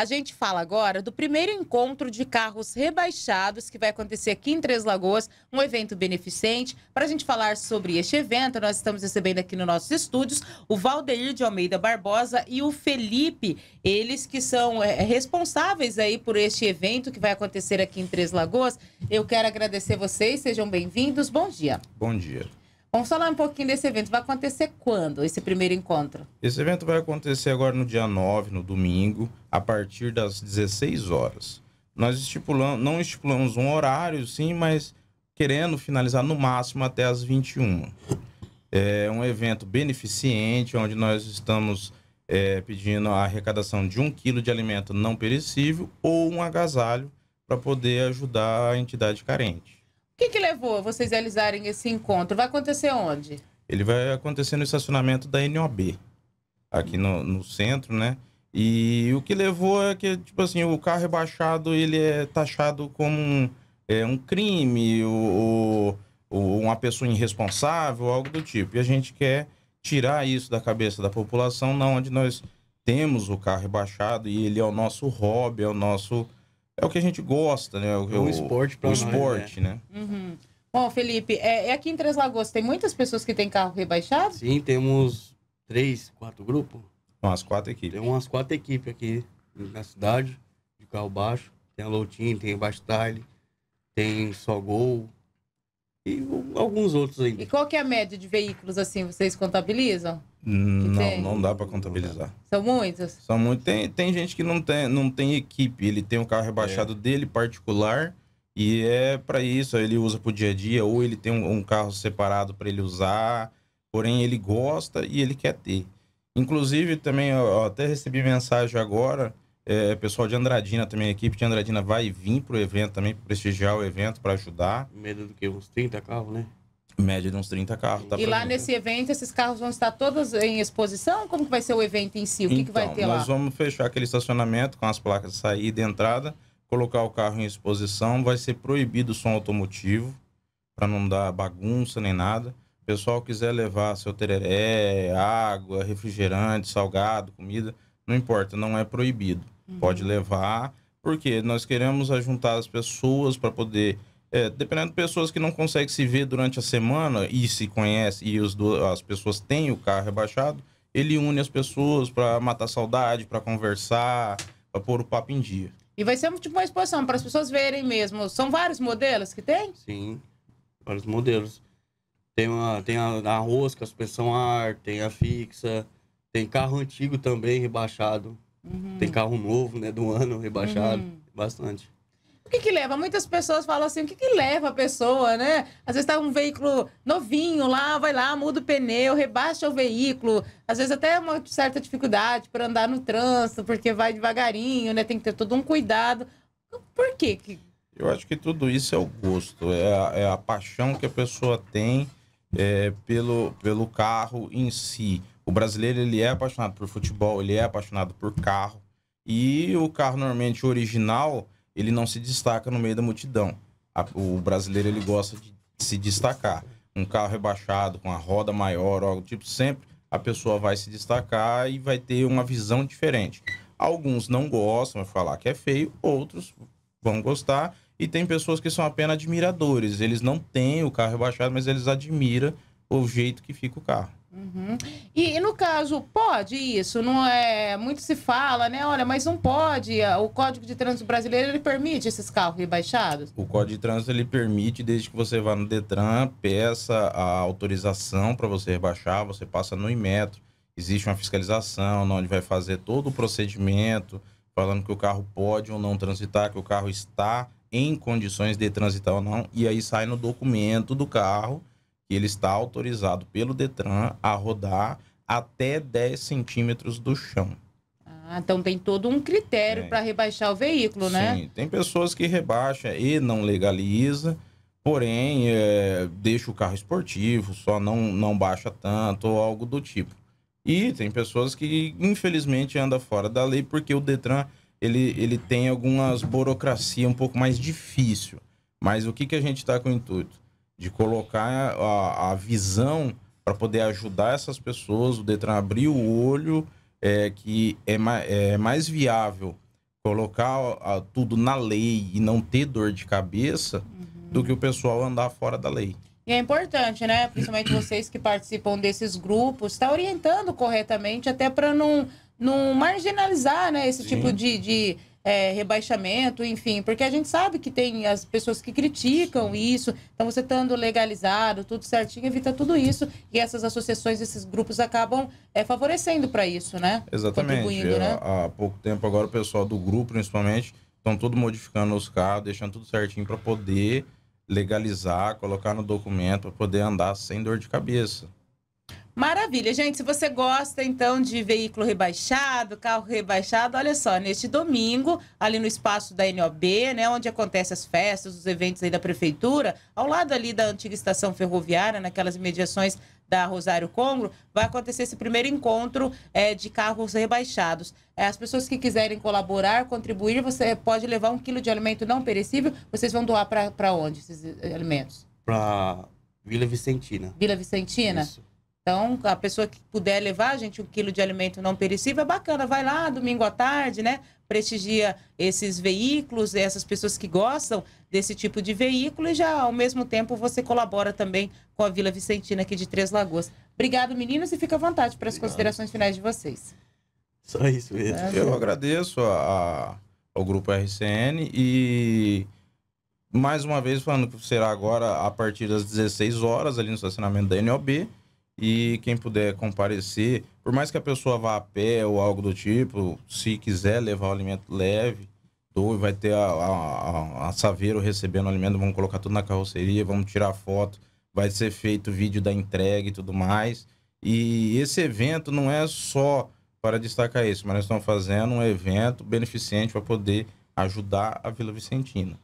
A gente fala agora do primeiro encontro de carros rebaixados que vai acontecer aqui em Três Lagoas, um evento beneficente. Para a gente falar sobre este evento, nós estamos recebendo aqui nos nossos estúdios o Valdeir de Almeida Barbosa e o Felipe, eles que são é, é responsáveis aí por este evento que vai acontecer aqui em Três Lagoas. Eu quero agradecer vocês, sejam bem-vindos. Bom dia. Bom dia. Vamos falar um pouquinho desse evento. Vai acontecer quando esse primeiro encontro? Esse evento vai acontecer agora no dia 9, no domingo, a partir das 16 horas. Nós estipulamos, não estipulamos um horário, sim, mas querendo finalizar no máximo até as 21. É um evento beneficente, onde nós estamos é, pedindo a arrecadação de um quilo de alimento não perecível ou um agasalho para poder ajudar a entidade carente que, que levou vocês realizarem esse encontro? Vai acontecer onde? Ele vai acontecer no estacionamento da NOB, aqui no, no centro, né? E o que levou é que, tipo assim, o carro rebaixado, é ele é taxado como um, é, um crime ou, ou, uma pessoa irresponsável, algo do tipo. E a gente quer tirar isso da cabeça da população, não onde nós temos o carro rebaixado e ele é o nosso hobby, é o nosso é o que a gente gosta, né? O, o, é o esporte, o nós, né? esporte, né? Uhum. Bom, Felipe, é, é, aqui em Três Lagoas, tem muitas pessoas que têm carro rebaixado? Sim, temos três, quatro grupos. Umas quatro equipes. Tem umas quatro equipes aqui na cidade, de carro baixo. Tem a Loutinho, tem Bastile, tem Só Gol, e alguns outros ainda. E qual que é a média de veículos assim vocês contabilizam? Hum, não, não dá para contabilizar. São muitos? São muitos. Tem, tem gente que não tem, não tem equipe, ele tem um carro rebaixado é. dele particular e é para isso, ele usa pro dia a dia ou ele tem um, um carro separado para ele usar, porém ele gosta e ele quer ter. Inclusive também eu até recebi mensagem agora é, pessoal de Andradina também, a equipe de Andradina vai vir pro evento também, prestigiar o evento, para ajudar. Média do que? Uns 30 carros, né? Média de uns 30 carros. Tá e lá gente. nesse evento, esses carros vão estar todos em exposição? Como que vai ser o evento em si? O que, então, que vai então, ter nós lá? Nós vamos fechar aquele estacionamento com as placas de saída e entrada, colocar o carro em exposição. Vai ser proibido o som automotivo, para não dar bagunça nem nada. O pessoal quiser levar seu tereré, água, refrigerante, salgado, comida, não importa, não é proibido. Uhum. Pode levar, porque nós queremos ajuntar as pessoas para poder. É, dependendo de pessoas que não conseguem se ver durante a semana e se conhecem, e os do, as pessoas têm o carro rebaixado, ele une as pessoas para matar saudade, para conversar, para pôr o papo em dia. E vai ser tipo uma exposição para as pessoas verem mesmo. São vários modelos que tem? Sim, vários modelos. Tem, uma, tem a, a rosca, a suspensão ar, tem a fixa, tem carro antigo também rebaixado. Uhum. Tem carro novo, né? Do ano rebaixado. Uhum. Bastante. O que, que leva? Muitas pessoas falam assim, o que, que leva a pessoa, né? Às vezes tá um veículo novinho lá, vai lá, muda o pneu, rebaixa o veículo. Às vezes até uma certa dificuldade para andar no trânsito, porque vai devagarinho, né? Tem que ter todo um cuidado. Por quê? Que... Eu acho que tudo isso é o gosto, é a, é a paixão que a pessoa tem é, pelo, pelo carro em si. O brasileiro, ele é apaixonado por futebol, ele é apaixonado por carro. E o carro, normalmente, original, ele não se destaca no meio da multidão. o brasileiro, ele gosta de se destacar. Um carro rebaixado, com a roda maior, algo tipo, sempre a pessoa vai se destacar e vai ter uma visão diferente. Alguns não gostam, vai falar que é feio, outros vão gostar. E tem pessoas que são apenas admiradores. Eles não têm o carro rebaixado, mas eles admiram o jeito que fica o carro. Uhum. E, e, no caso, pode isso? Não é muito se fala, né? Olha, mas não pode. O Código de Trânsito brasileiro ele permite esses carros rebaixados? O Código de Trânsito ele permite, desde que você vá no Detran, peça a autorização para você rebaixar, você passa no Imetro. Existe uma fiscalização, onde vai fazer todo o procedimento, falando que o carro pode ou não transitar, que o carro está em condições de transitar ou não, e aí sai no documento do carro que ele está autorizado pelo Detran a rodar até 10 centímetros do chão. Ah, então tem todo um critério é. para rebaixar o veículo, Sim, né? Sim, tem pessoas que rebaixa e não legaliza, porém é, deixa o carro esportivo, só não, não baixa tanto ou algo do tipo. E tem pessoas que infelizmente anda fora da lei porque o Detran ele, ele tem algumas burocracia um pouco mais difícil. Mas o que, que a gente está com o intuito? de colocar a, a visão para poder ajudar essas pessoas, o Detran abrir o olho, é, que é, ma é mais viável colocar a, tudo na lei e não ter dor de cabeça uhum. do que o pessoal andar fora da lei. E é importante, né? Principalmente vocês que participam desses grupos, estar tá orientando corretamente até para não, não marginalizar né, esse tipo Sim. tipo de, de é, rebaixamento, enfim, porque a gente sabe que tem as pessoas que criticam isso, então você estando legalizado, tudo certinho, evita tudo isso, e essas associações, esses grupos acabam é, favorecendo para isso, né? Exatamente. Há, é, né? há pouco tempo agora o pessoal do grupo, principalmente, estão todo modificando os carros, deixando tudo certinho para poder legalizar, colocar no documento, para poder andar sem dor de cabeça. Maravilha, gente. Se você gosta então de veículo rebaixado, carro rebaixado, olha só, neste domingo, ali no espaço da NOB, né, onde acontecem as festas, os eventos aí da prefeitura, ao lado ali da antiga estação ferroviária, naquelas imediações da Rosário Congro, vai acontecer esse primeiro encontro é, de carros rebaixados. É, as pessoas que quiserem colaborar, contribuir, você pode levar um quilo de alimento não perecível. Vocês vão doar para onde esses alimentos? Para Vila Vicentina. Vila Vicentina? Isso. Então, a pessoa que puder levar, gente, um quilo de alimento não perecível é bacana. Vai lá domingo à tarde, né? Prestigia esses veículos, essas pessoas que gostam desse tipo de veículo e já, ao mesmo tempo, você colabora também com a Vila Vicentina aqui de Três Lagoas. Obrigado, meninos, e fica à vontade para as considerações finais de vocês. Só isso mesmo. Tá. Eu agradeço a, a, ao Grupo RCN e mais uma vez falando que será agora a partir das 16 horas ali no estacionamento da NOB e quem puder comparecer, por mais que a pessoa vá a pé ou algo do tipo, se quiser levar o alimento, leve. ou vai ter a, a, a Saveiro recebendo o alimento, vamos colocar tudo na carroceria, vamos tirar foto, vai ser feito vídeo da entrega e tudo mais. E esse evento não é só para destacar isso, mas nós estamos fazendo um evento beneficente para poder ajudar a Vila Vicentina.